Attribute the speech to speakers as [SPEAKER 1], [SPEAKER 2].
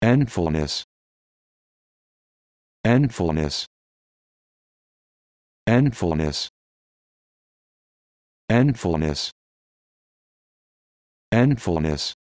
[SPEAKER 1] and fullness and fullness and